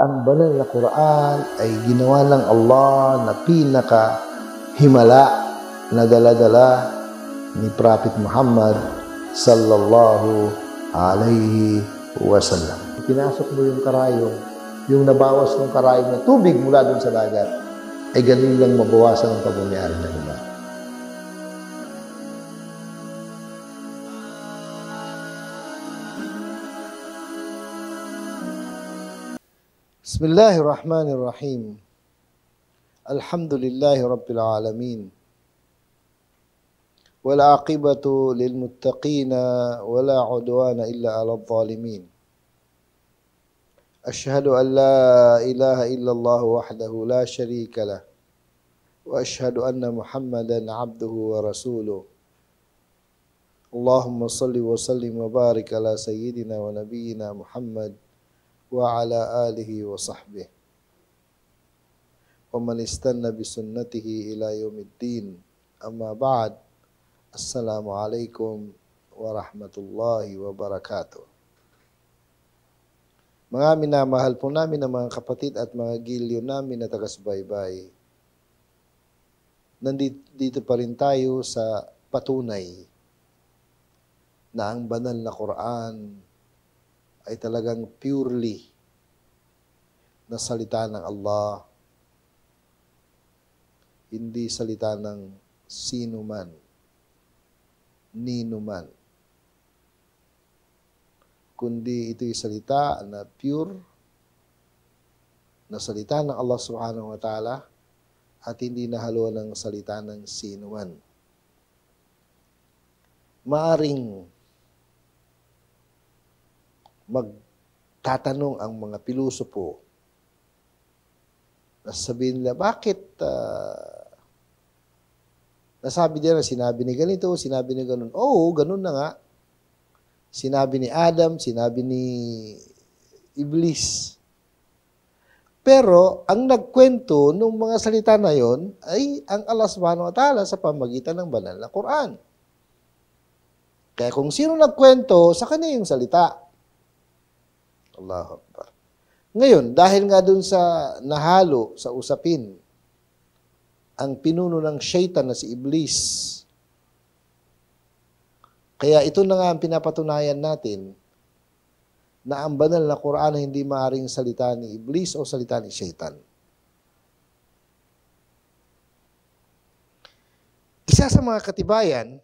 ang banal na Quran ay ginawa ng Allah na pinaka himala na daladala ni Prophet Muhammad sallallahu alayhi wasallam. Pinasok mo yung karayong, yung nabawas ng karayong na tubig mula dun sa dagat, ay ganun lang mabawasan ang kabumiari ng iba. بسم الله الرحمن الرحيم الحمد لله رب العالمين والعاقبة للمتقين ولا عدوان إلا على الظالمين أشهد أن لا إله إلا الله وحده لا شريك له وأشهد أن محمدا عبده ورسوله اللهم صل وسلم وبارك على سيدنا ونبينا محمد wa ala وعلى wa وصحبه ومن bi sunnatihi ila يوم amma ba'd assalamu السلام wa rahmatullahi wa barakatuh Mga minamahal po namin ng mga kapatid at mga gilyo namin na taga-subaybay. Nandito dito pa rin tayo sa patunay na ang banal na Quran ay talagang purely na salita ng Allah, hindi salita ng sino man, nino man, kundi ito'y salita na pure, na salita ng Allah subhanahu wa ta'ala, at hindi nahalo ng salita ng sino man. Maaring magtatanong ang mga pilosopo na sabihin nila, bakit uh, nasabi niya na sinabi ni ganito, sinabi ni ganun. Oo, ganun na nga. Sinabi ni Adam, sinabi ni Iblis. Pero ang nagkwento ng mga salita na yon ay ang Allah subhanahu wa ta'ala sa pamagitan ng banal na Quran. Kaya kung sino nagkwento, sa kanya yung salita. Allahu Akbar. Ngayon, dahil nga dun sa nahalo sa usapin, ang pinuno ng shaitan na si Iblis. Kaya ito na nga ang pinapatunayan natin na ang banal na Quran ay hindi maaring salita ni Iblis o salita ni shaitan. Isa sa mga katibayan,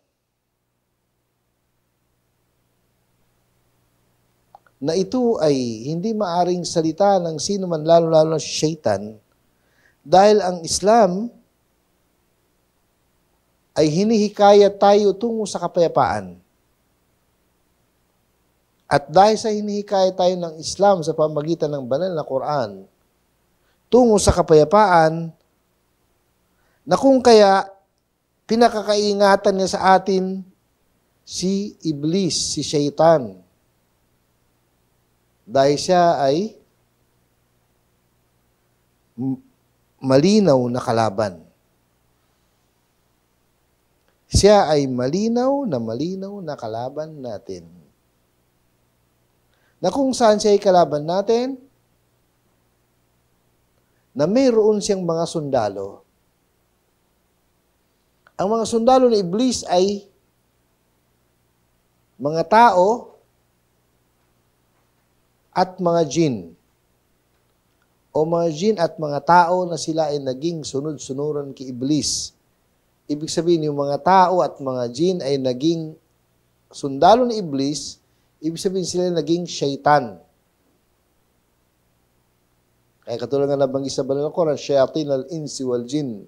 na ito ay hindi maaring salita ng sino man lalo-lalo na shaitan dahil ang Islam ay hinihikaya tayo tungo sa kapayapaan. At dahil sa hinihikaya tayo ng Islam sa pamagitan ng banal na Quran, tungo sa kapayapaan, na kung kaya pinakakaingatan niya sa atin si Iblis, si Shaitan dahil siya ay malinaw na kalaban. Siya ay malinaw na malinaw na kalaban natin. Na kung saan siya ay kalaban natin, na mayroon siyang mga sundalo. Ang mga sundalo ng Iblis ay mga tao at mga jin o mga jin at mga tao na sila ay naging sunod-sunuran kay Iblis. Ibig sabihin, yung mga tao at mga jin ay naging sundalo ni Iblis, ibig sabihin sila ay naging shaitan. Kaya katulad nga nabanggit sa banal Quran, shayatin al-insi wal-jin.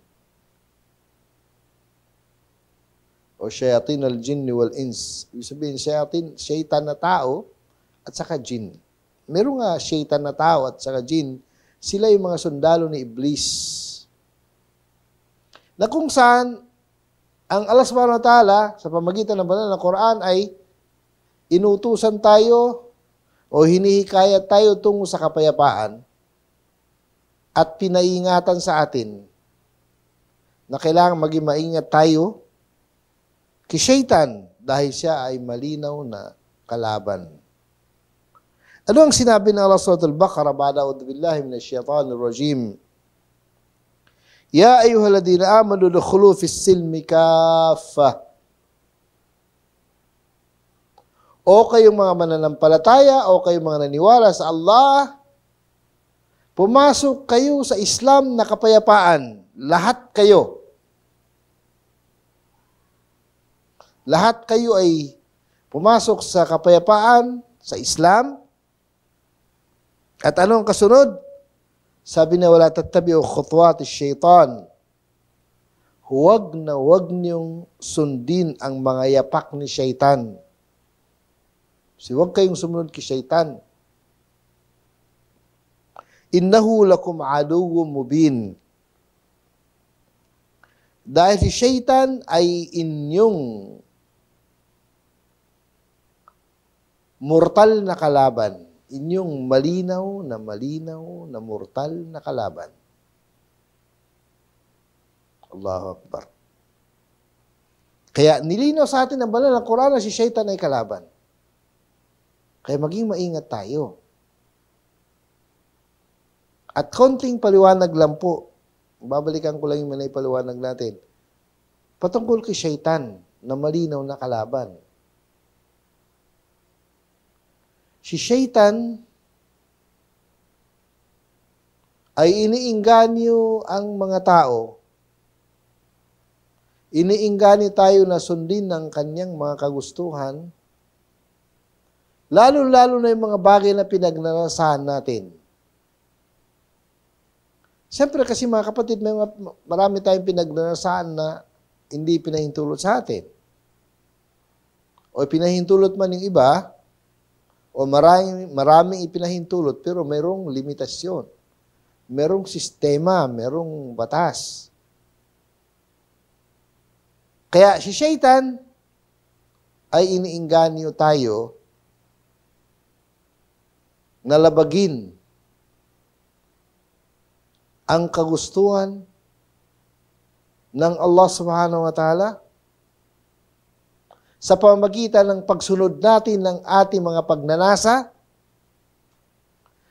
O shayatin al-jin wal-ins. Ibig sabihin, shayatin, shaitan na tao at saka jin merong nga shaitan na tao at saka jin, sila yung mga sundalo ni Iblis. Na kung saan, ang Allah subhanahu wa sa pamagitan ng banal na Quran ay inutusan tayo o hinihikayat tayo tungo sa kapayapaan at pinaingatan sa atin na kailangan maging maingat tayo kay Shaitan dahil siya ay malinaw na kalaban. Ano ang sinabi ng Allah Surah Al-Baqarah ba'da a'udhu billahi minash shaitanir rajim? Ya ayyuhalladhina amanu dukhulu fis silmi kaffah. o kayong mga mananampalataya o kayong mga naniwala sa Allah, pumasok kayo sa Islam na kapayapaan. Lahat kayo. Lahat kayo ay pumasok sa kapayapaan, sa Islam, at ano ang kasunod? Sabi na wala tatabi o khutwat shaitan. Huwag na huwag niyong sundin ang mga yapak ni shaitan. Si huwag kayong sumunod kay shaitan. Innahu lakum aduwwum mubin. Dahil si shaitan ay inyong mortal na kalaban inyong malinaw na malinaw na mortal na kalaban. Allahu Akbar. Kaya nilinaw sa atin ng banal ng Quran na si Shaitan ay kalaban. Kaya maging maingat tayo. At konting paliwanag lang po, babalikan ko lang yung manay paliwanag natin, patungkol kay Shaitan na malinaw na kalaban. si Shaitan ay iniinganyo ang mga tao. Iniinganyo tayo na sundin ng kanyang mga kagustuhan, lalo-lalo na yung mga bagay na pinagnanasahan natin. Siyempre kasi mga kapatid, may mga, marami tayong pinagnanasahan na hindi pinahintulot sa atin. O pinahintulot man yung iba, o maraming, maraming ipinahintulot pero merong limitasyon. Merong sistema, merong batas. Kaya si Shaitan ay iniinganyo tayo na labagin ang kagustuhan ng Allah subhanahu wa ta'ala sa pamagitan ng pagsunod natin ng ating mga pagnanasa,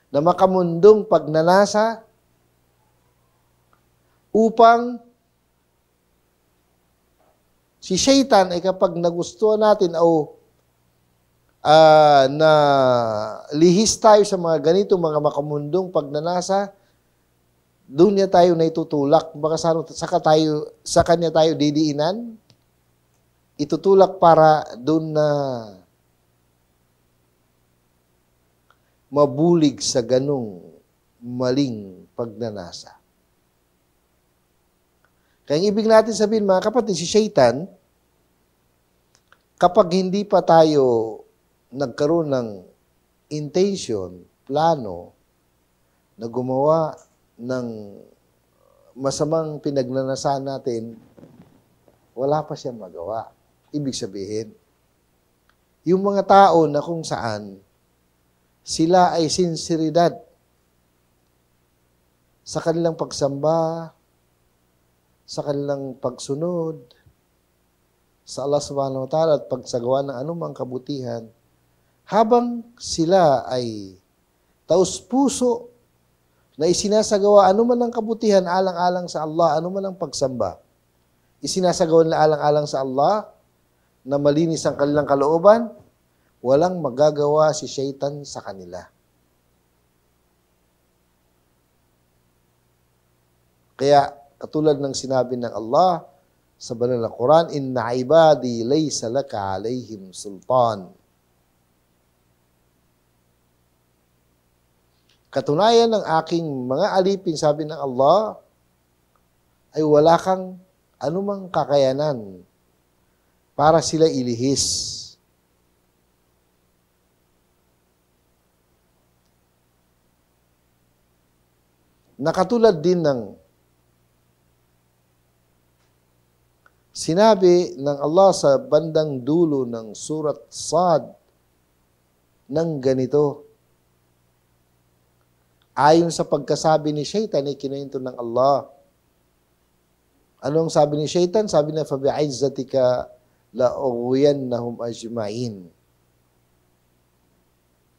na makamundong pagnanasa, upang si Satan ay kapag nagustuhan natin o uh, na lihis tayo sa mga ganito, mga makamundong pagnanasa, doon niya tayo itutulak. Baka sa, saka tayo, sa kanya tayo didiinan itutulak para doon na mabulig sa ganong maling pagnanasa. Kaya ibig natin sabihin mga kapatid, si Shaitan, kapag hindi pa tayo nagkaroon ng intention, plano, na gumawa ng masamang pinagnanasahan natin, wala pa siyang magawa. Ibig sabihin, yung mga tao na kung saan sila ay sinseridad sa kanilang pagsamba, sa kanilang pagsunod, sa Allah subhanahu wa ta'ala at pagsagawa ng anumang kabutihan, habang sila ay taus-puso na isinasagawa anuman ang kabutihan alang-alang sa Allah, anuman ang pagsamba, isinasagawa nila alang-alang sa Allah, na malinis ang kanilang kalooban, walang magagawa si Shaitan sa kanila. Kaya katulad ng sinabi ng Allah sa banal na Quran, Inna ibadi laysa laka alayhim sultan. Katunayan ng aking mga alipin, sabi ng Allah, ay wala kang anumang kakayanan para sila ilihis. Nakatulad din ng sinabi ng Allah sa bandang dulo ng surat Sad ng ganito. Ayon sa pagkasabi ni Shaitan, ikinuwento ng Allah. Anong sabi ni Shaitan? Sabi na, فَبِعِزَّتِكَ la'uwiyannahum ajma'in.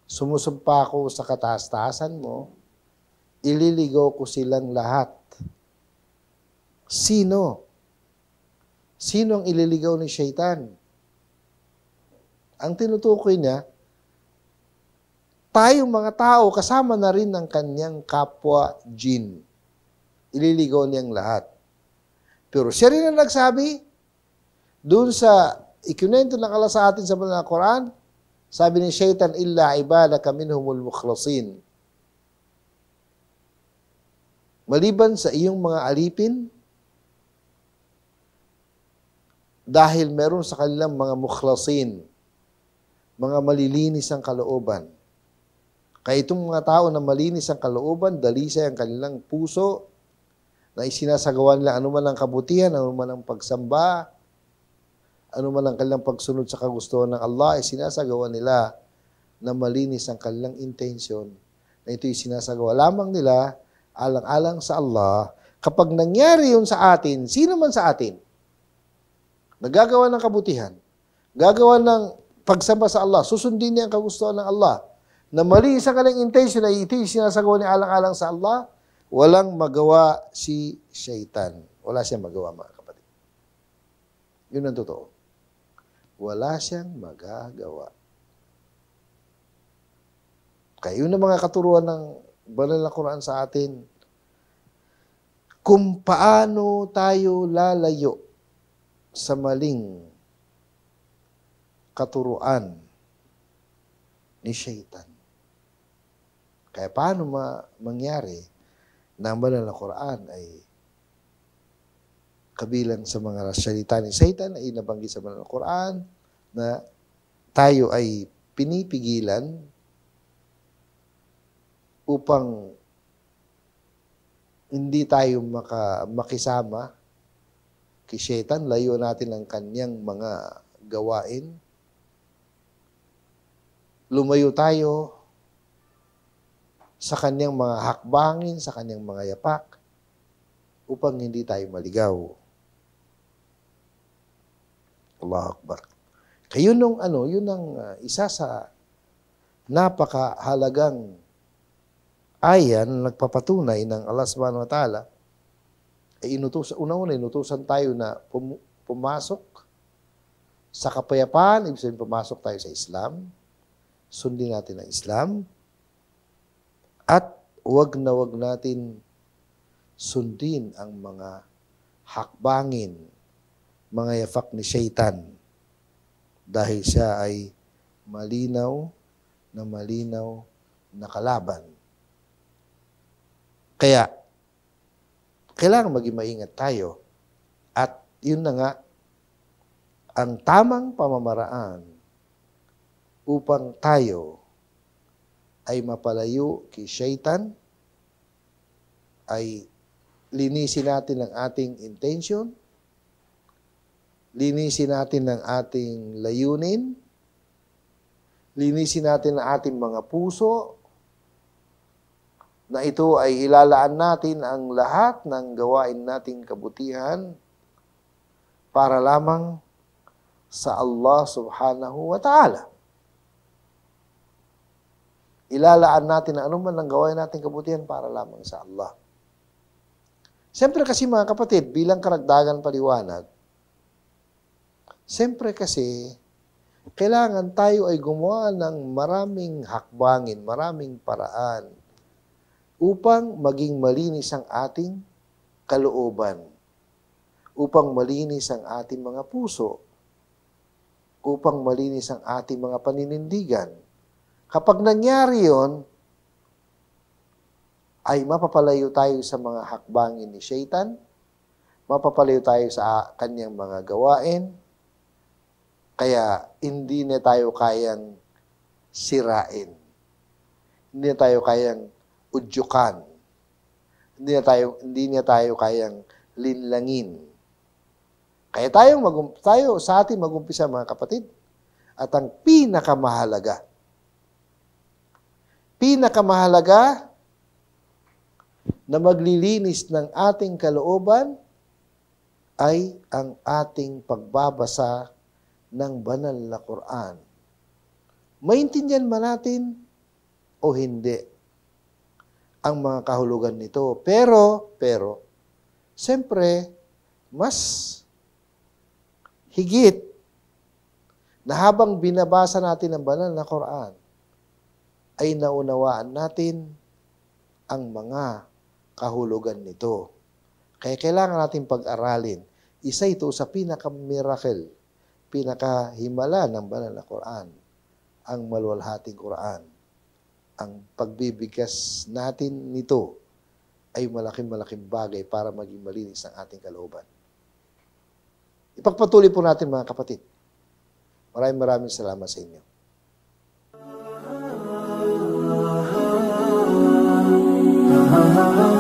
Sumusumpa ako sa katastasan mo, ililigaw ko silang lahat. Sino? Sino ang ililigaw ni Shaitan? Ang tinutukoy niya, tayong mga tao kasama na rin ng kanyang kapwa jin. Ililigaw niyang lahat. Pero siya rin ang nagsabi, doon sa ikinento ng Allah sa atin sa banal na Quran, sabi ni Shaitan, illa ibadaka minhumul mukhlasin. Maliban sa iyong mga alipin, dahil meron sa kanilang mga mukhlasin, mga malilinis ang kalooban. Kaya itong mga tao na malinis ang kalooban, dalisay ang kanilang puso, na isinasagawa nila anuman ang kabutihan, anuman ang pagsamba, ano man ang kanilang pagsunod sa kagustuhan ng Allah, ay sinasagawa nila na malinis ang kanilang intensyon na ito'y sinasagawa lamang nila alang-alang sa Allah. Kapag nangyari yun sa atin, sino man sa atin, nagagawa ng kabutihan, gagawa ng pagsamba sa Allah, susundin niya ang kagustuhan ng Allah, na mali sa kanilang intention ay ito'y sinasagawa niya alang-alang sa Allah, walang magawa si Shaitan. Wala siyang magawa, mga kapatid. Yun ang totoo wala siyang magagawa. Kayo na mga katuruan ng banal na Quran sa atin, kung paano tayo lalayo sa maling katuruan ni Shaitan. Kaya paano ma- mangyari na ang banal na Quran ay kabilang sa mga salita ni Satan ay nabanggit sa banal na Quran na tayo ay pinipigilan upang hindi tayo maka, makisama kay Satan, layo natin ang kanyang mga gawain. Lumayo tayo sa kanyang mga hakbangin, sa kanyang mga yapak, upang hindi tayo maligaw. Allahu Akbar. Kayo nung ano, yun ang uh, isa sa napakahalagang ayan nagpapatunay ng Allah subhanahu wa ta'ala ay eh, inutusan, una-una inutusan tayo na pum, pumasok sa kapayapaan, ibig sabihin pumasok tayo sa Islam, sundin natin ang Islam, at wag na wag natin sundin ang mga hakbangin mga yafak ni Shaitan dahil siya ay malinaw na malinaw na kalaban. Kaya, kailangan maging maingat tayo at yun na nga, ang tamang pamamaraan upang tayo ay mapalayo kay Shaitan ay linisin natin ang ating intention, Linisin natin ang ating layunin. Linisin natin ang ating mga puso na ito ay ilalaan natin ang lahat ng gawain nating kabutihan para lamang sa Allah subhanahu wa ta'ala. Ilalaan natin ang anuman ang gawain nating kabutihan para lamang sa Allah. Siyempre kasi mga kapatid, bilang karagdagan paliwanag, Siyempre kasi, kailangan tayo ay gumawa ng maraming hakbangin, maraming paraan upang maging malinis ang ating kalooban, upang malinis ang ating mga puso, upang malinis ang ating mga paninindigan. Kapag nangyari yon, ay mapapalayo tayo sa mga hakbangin ni Shaitan, mapapalayo tayo sa kanyang mga gawain, kaya hindi na tayo kayang sirain. Hindi na tayo kayang udyukan. Hindi na tayo, hindi na tayo kayang linlangin. Kaya tayong mag tayo sa ating magumpisa mga kapatid. At ang pinakamahalaga, pinakamahalaga na maglilinis ng ating kalooban ay ang ating pagbabasa ng banal na Quran. Maintindihan ba natin o hindi ang mga kahulugan nito? Pero, pero, siyempre, mas higit na habang binabasa natin ang banal na Quran, ay naunawaan natin ang mga kahulugan nito. Kaya kailangan natin pag-aralin. Isa ito sa pinaka pinakahimala ng banal na Quran, ang malwalhating Quran. Ang pagbibigkas natin nito ay malaking-malaking bagay para maging malinis ang ating kalooban. Ipagpatuloy po natin mga kapatid. Maraming maraming salamat sa inyo. Oh, oh, oh.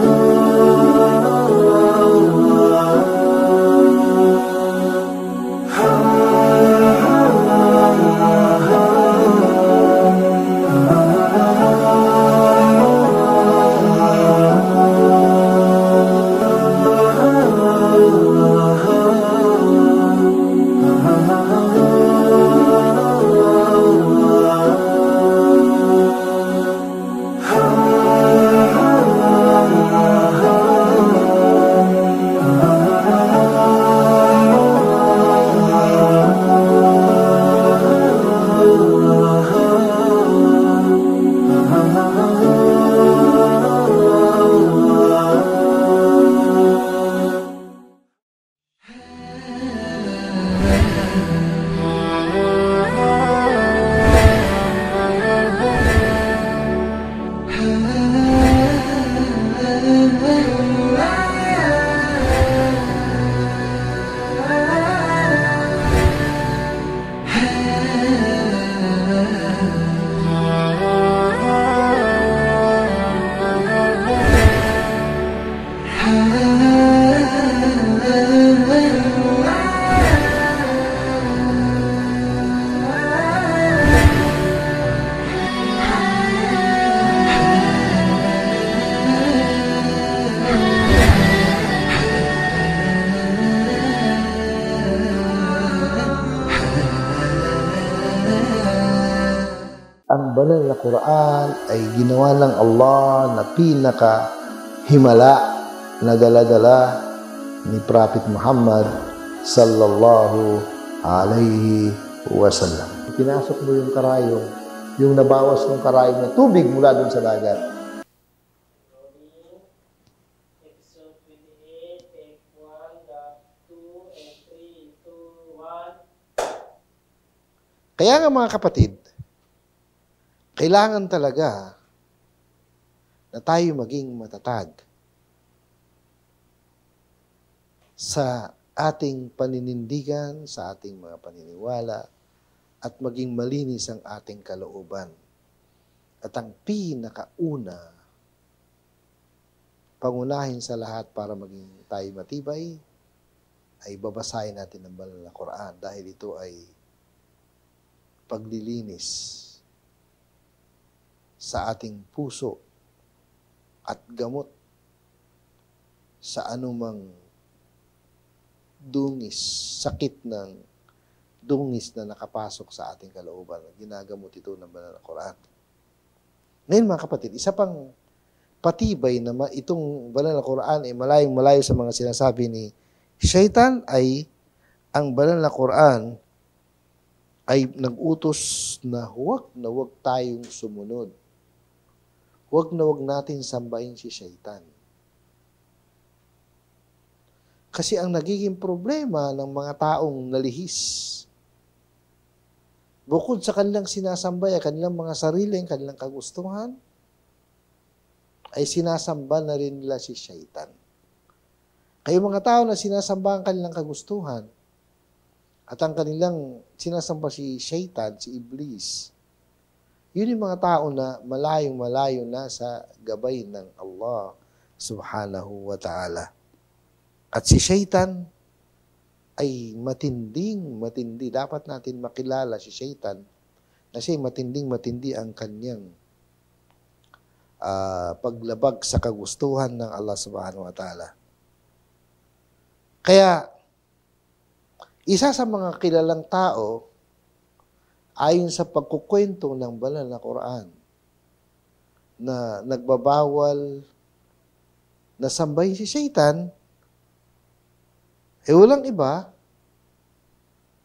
quran ay ginawa ng Allah na pinaka himala na daladala ni Prophet Muhammad sallallahu alayhi wasallam. Pinasok mo yung karayong, yung nabawas ng karayong na tubig mula dun sa dagat. Kaya nga mga kapatid, kailangan talaga na tayo maging matatag sa ating paninindigan, sa ating mga paniniwala, at maging malinis ang ating kalooban. At ang pinakauna, pangunahin sa lahat para maging tayo matibay, ay babasahin natin ang banal na Quran dahil ito ay paglilinis sa ating puso at gamot sa anumang dungis, sakit ng dungis na nakapasok sa ating kalooban. Ginagamot ito ng banal na Quran. Ngayon mga kapatid, isa pang patibay na itong banal na Quran ay malayong malayo sa mga sinasabi ni Shaitan ay ang banal na Quran ay nag-utos na huwag na huwag tayong sumunod Huwag na huwag natin sambahin si Shaitan. Kasi ang nagiging problema ng mga taong nalihis, bukod sa kanilang sinasamba ay kanilang mga sarili, kanilang kagustuhan, ay sinasamba na rin nila si Shaitan. Kayo mga tao na sinasamba ang kanilang kagustuhan at ang kanilang sinasamba si Shaitan, si Iblis, yun yung mga tao na malayong-malayo na sa gabay ng Allah subhanahu wa ta'ala. At si Shaitan ay matinding matindi. Dapat natin makilala si Shaitan na siya matinding matindi ang kanyang uh, paglabag sa kagustuhan ng Allah subhanahu wa ta'ala. Kaya, isa sa mga kilalang tao ayon sa pagkukwento ng banal na Quran na nagbabawal na sambahin si Satan, eh walang iba,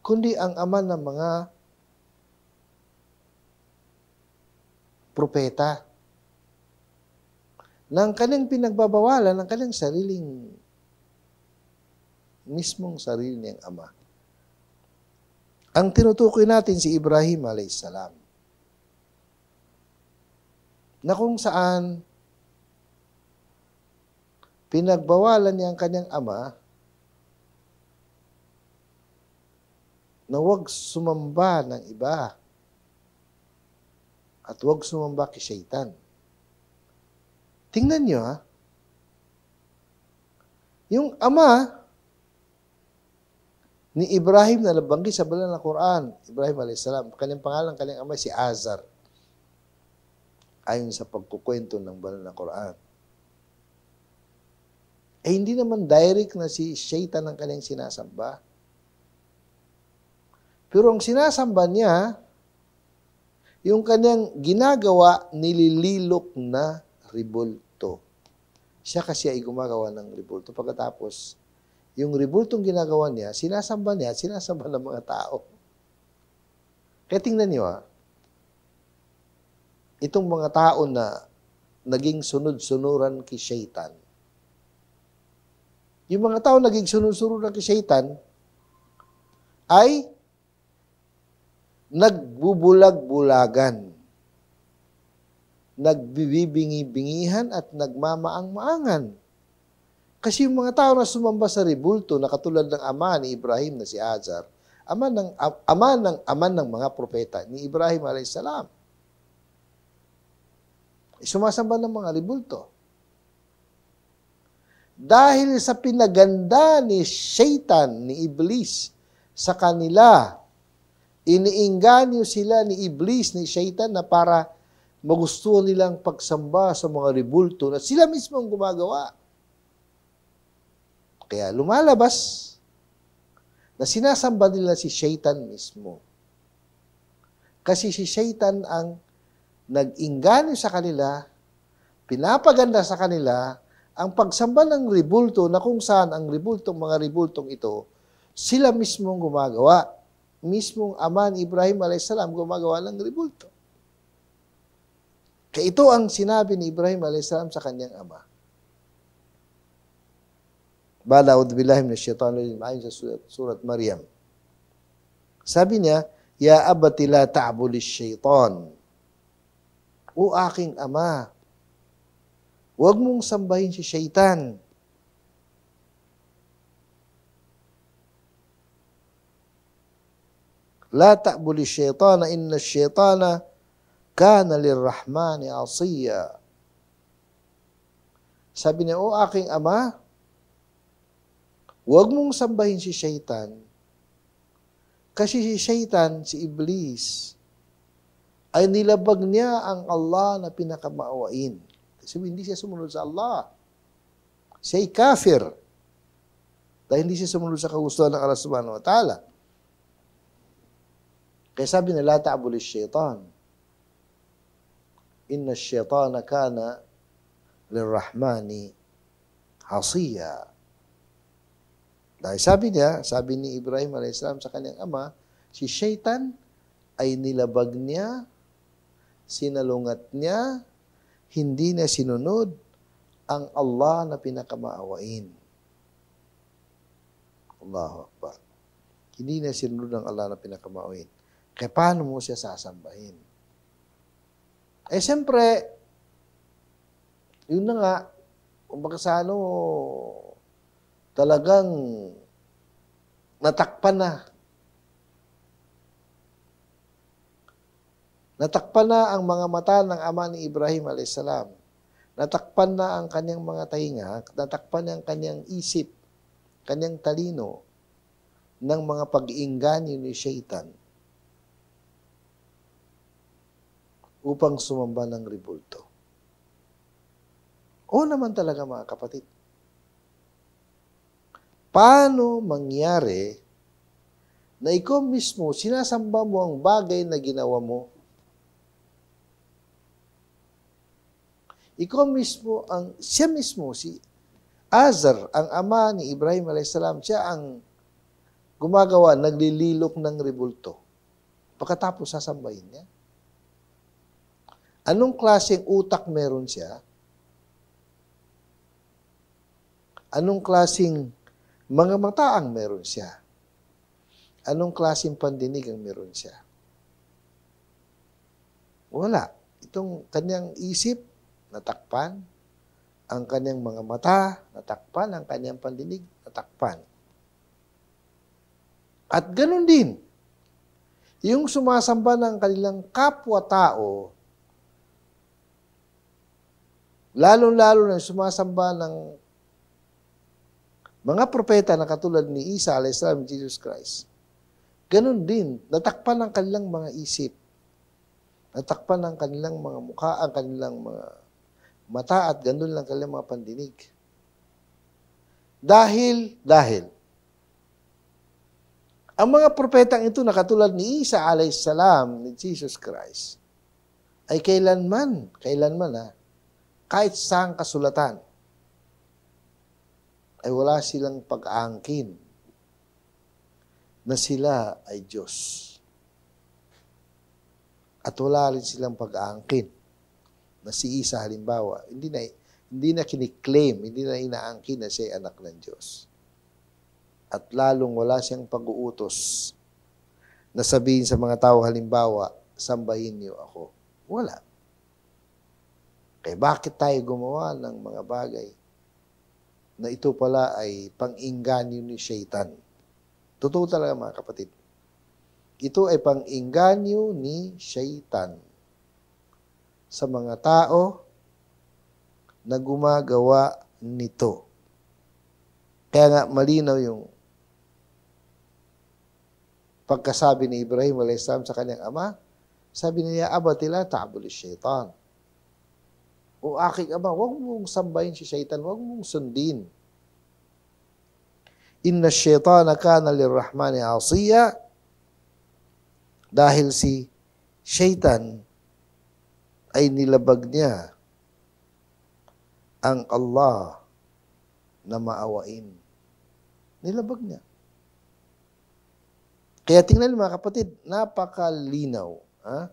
kundi ang ama ng mga propeta ng kanyang pinagbabawalan ng kanyang sariling mismong sarili niyang ama. Ang tinutukoy natin si Ibrahim alayhisalam na kung saan pinagbawalan niya ang kanyang ama na huwag sumamba ng iba at huwag sumamba kay Shaitan. Tingnan niyo ha. Yung ama, ni Ibrahim na nabanggit sa banal na Quran. Ibrahim a.s. Kanyang pangalan, kanyang ama si Azar. Ayon sa pagkukwento ng banal na Quran. Eh hindi naman direct na si Shaitan ang kanyang sinasamba. Pero ang sinasamba niya, yung kanyang ginagawa, nililok na ribulto. Siya kasi ay gumagawa ng ribulto. Pagkatapos, yung rebultong ginagawa niya, sinasamba niya, sinasamba ng mga tao. Kaya tingnan niyo ah, itong mga tao na naging sunod-sunuran kay Shaitan, yung mga tao naging sunod-sunuran kay Shaitan, ay nagbubulag-bulagan, nagbibibingi-bingihan at nagmamaang-maangan. Kasi yung mga tao na sumamba sa rebulto na katulad ng ama ni Ibrahim na si Azar, ama ng ama ng ama ng mga propeta ni Ibrahim alayhisalam. Eh, sumasamba ng mga rebulto. Dahil sa pinaganda ni Satan, ni Iblis, sa kanila, iniinganyo sila ni Iblis, ni Satan na para magustuhan nilang pagsamba sa mga rebulto na sila mismo ang gumagawa. Kaya lumalabas na sinasamba nila si Satan mismo. Kasi si Satan ang nag-ingganyo sa kanila, pinapaganda sa kanila, ang pagsamba ng ribulto na kung saan ang ribultong mga ribultong ito, sila mismong gumagawa. Mismong ama ni Ibrahim a.s. gumagawa ng ribulto. Kaya ito ang sinabi ni Ibrahim a.s. sa kanyang ama. Ba'da a'udhu billahi minasyaitan rajim. Ayon sa surat, surat Maryam. Sabi niya, Ya abati la ta'bulis syaitan. O aking ama, huwag mong sambahin si syaitan. La ta'bulis syaitana inna syaitana kana lirrahmani asiya. Sabi niya, O aking ama, Huwag mong sambahin si Shaitan. Kasi si Shaitan, si Iblis, ay nilabag niya ang Allah na pinakamaawain. Kasi hindi siya sumunod sa Allah. Siya ay kafir. Dahil hindi siya sumunod sa kagustuhan ng Allah subhanahu wa ta'ala. Kaya sabi nila, ta'bul shaitan. Inna shaitana kana lirrahmani hasiya. Dahil sabi niya, sabi ni Ibrahim a.s. sa kanyang ama, si Shaitan ay nilabag niya, sinalungat niya, hindi niya sinunod ang Allah na pinakamaawain. Allahu Akbar. Hindi niya sinunod ang Allah na pinakamaawain. Kaya paano mo siya sasambahin? Eh, siyempre, yun na nga, kumbaga sa ano, talagang natakpan na. Natakpan na ang mga mata ng ama ni Ibrahim a.s. Natakpan na ang kanyang mga tainga, natakpan ang kanyang isip, kanyang talino ng mga pag-iinganyo ni Shaitan upang sumamba ng ribulto. Oo naman talaga mga kapatid paano mangyari na ikaw mismo sinasamba mo ang bagay na ginawa mo? Ikaw mismo, ang, siya mismo, si Azar, ang ama ni Ibrahim a.s., siya ang gumagawa, naglililok ng ribulto. Pagkatapos sasambahin niya. Anong klaseng utak meron siya? Anong klaseng mga mata ang meron siya. Anong klaseng pandinig ang meron siya? Wala. Itong kanyang isip, natakpan. Ang kanyang mga mata, natakpan. Ang kanyang pandinig, natakpan. At ganun din, yung sumasamba ng kanilang kapwa-tao, lalong-lalo na sumasamba ng mga propeta na katulad ni Isa, salam, Jesus Christ, ganun din, natakpan ang kanilang mga isip. Natakpan ang kanilang mga mukha, ang kanilang mga mata at ganun lang kanilang mga pandinig. Dahil, dahil, ang mga propetang ito na katulad ni Isa alayhisalam, ni Jesus Christ, ay kailanman, kailanman ha, kahit saang kasulatan, ay wala silang pag-angkin na sila ay Diyos. At wala rin silang pag-aangkin na si Isa halimbawa, hindi na, hindi na kiniklaim, hindi na inaangkin na siya ay anak ng Diyos. At lalong wala siyang pag-uutos na sabihin sa mga tao halimbawa, sambahin niyo ako. Wala. Kaya bakit tayo gumawa ng mga bagay na ito pala ay pang-inganyo ni Shaitan. Totoo talaga mga kapatid. Ito ay pang-inganyo ni Shaitan sa mga tao na gumagawa nito. Kaya nga malinaw yung pagkasabi ni Ibrahim a.s. sa kanyang ama, sabi niya, abatila ta'buli shaitan o aking ama, huwag mong sambahin si Satan, huwag mong sundin. Inna shaitana kana lirrahmani asiya dahil si Satan ay nilabag niya ang Allah na maawain. Nilabag niya. Kaya tingnan niyo mga kapatid, napakalinaw. Ha?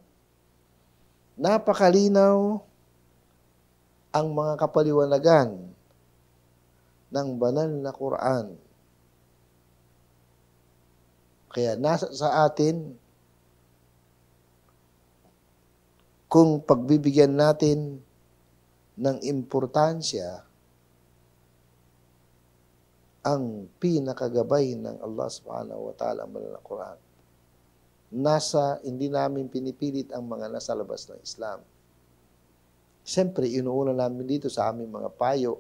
Napakalinaw ang mga kapaliwanagan ng banal na Quran. Kaya nasa sa atin kung pagbibigyan natin ng importansya ang pinakagabay ng Allah subhanahu wa ta'ala ang banal na Quran. Nasa, hindi namin pinipilit ang mga nasa labas ng Islam Siyempre, inuuna namin dito sa aming mga payo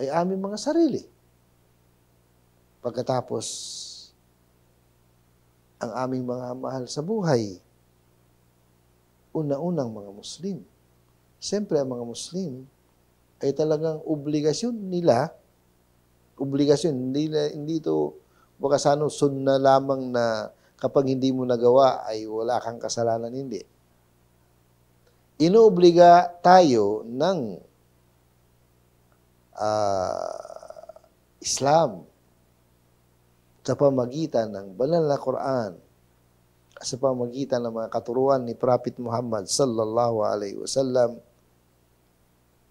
ay aming mga sarili. Pagkatapos, ang aming mga mahal sa buhay, una-unang mga Muslim. Siyempre, ang mga Muslim ay talagang obligasyon nila, obligasyon, hindi, na, hindi ito baka sano sunna lamang na kapag hindi mo nagawa ay wala kang kasalanan, hindi inoobliga tayo ng uh, Islam sa pamagitan ng banal na Quran sa pamagitan ng mga katuruan ni Prophet Muhammad sallallahu alaihi wasallam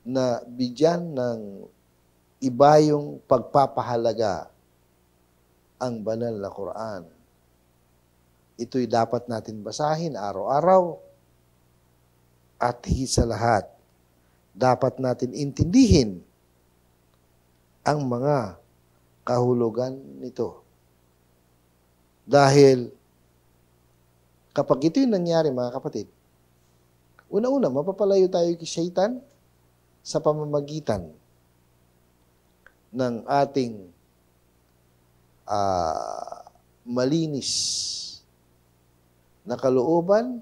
na bigyan ng iba yung pagpapahalaga ang banal na Quran. Ito'y dapat natin basahin araw-araw at sa lahat, dapat natin intindihin ang mga kahulugan nito. Dahil kapag ito yung nangyari mga kapatid, una-una mapapalayo tayo kay Satan sa pamamagitan ng ating uh, malinis na kalooban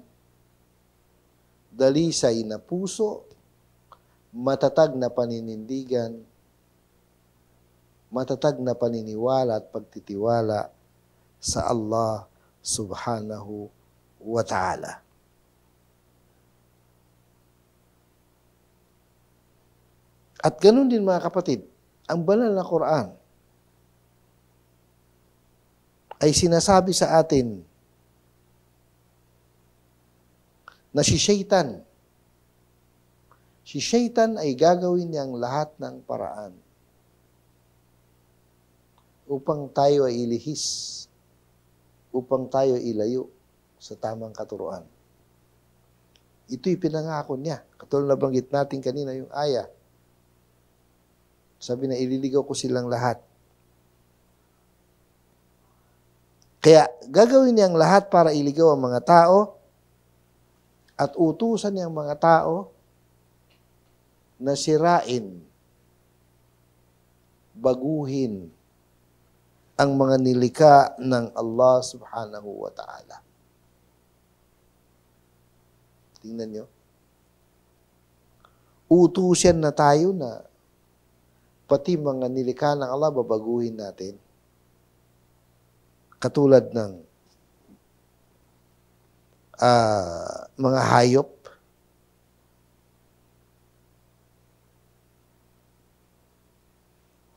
dalisay na puso, matatag na paninindigan, matatag na paniniwala at pagtitiwala sa Allah subhanahu wa ta'ala. At ganun din mga kapatid, ang banal na Quran ay sinasabi sa atin na si Satan. Si Satan ay gagawin niyang lahat ng paraan upang tayo ay ilihis, upang tayo ay ilayo sa tamang katuruan. Ito'y pinangako niya. Katulad na banggit natin kanina yung aya. Sabi na ililigaw ko silang lahat. Kaya gagawin niyang lahat para iligaw ang mga tao at utusan niyang mga tao na sirain, baguhin ang mga nilika ng Allah subhanahu wa ta'ala. Tingnan niyo. Utusan na tayo na pati mga nilika ng Allah babaguhin natin. Katulad ng uh, mga hayop.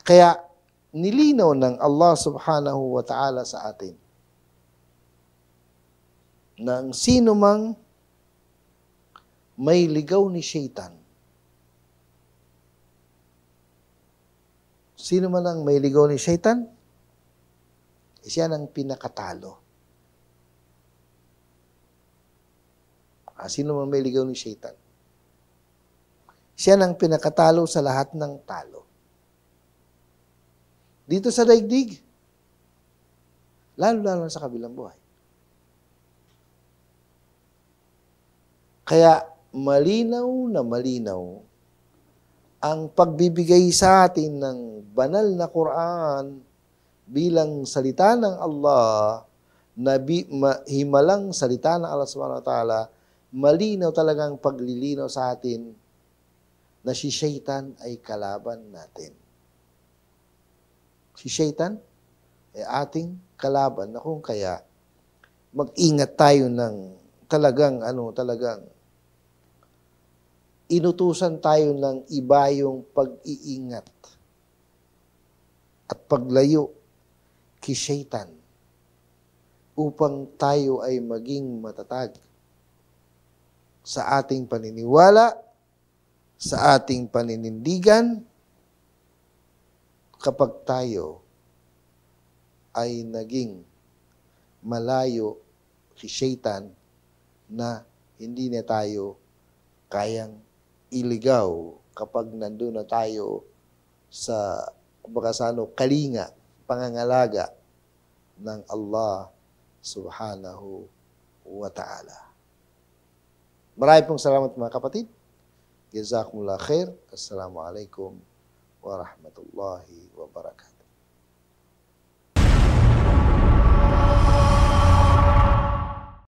Kaya nilinaw ng Allah subhanahu wa ta'ala sa atin ng sino mang may ligaw ni shaitan. Sino man ang may ligaw ni shaitan, siya ang pinakatalo. Ah, sino man may ligaw ni Satan? Siya nang pinakatalo sa lahat ng talo. Dito sa daigdig, lalo-lalo sa kabilang buhay. Kaya malinaw na malinaw ang pagbibigay sa atin ng banal na Quran bilang salita ng Allah nabi, bi- ma- himalang salita ng Allah subhanahu wa ta'ala malinaw talagang paglilinaw sa atin na si Shaitan ay kalaban natin. Si Shaitan ay ating kalaban na kung kaya mag-ingat tayo ng talagang ano, talagang inutusan tayo ng iba yung pag-iingat at paglayo kay Shaitan upang tayo ay maging matatag sa ating paniniwala, sa ating paninindigan, kapag tayo ay naging malayo kay Shaitan na hindi na tayo kayang iligaw kapag nandun na tayo sa bakasano kalinga, pangangalaga ng Allah subhanahu wa ta'ala. meraih selamat kapatid. Jazakumullah khair. Assalamualaikum warahmatullahi wabarakatuh.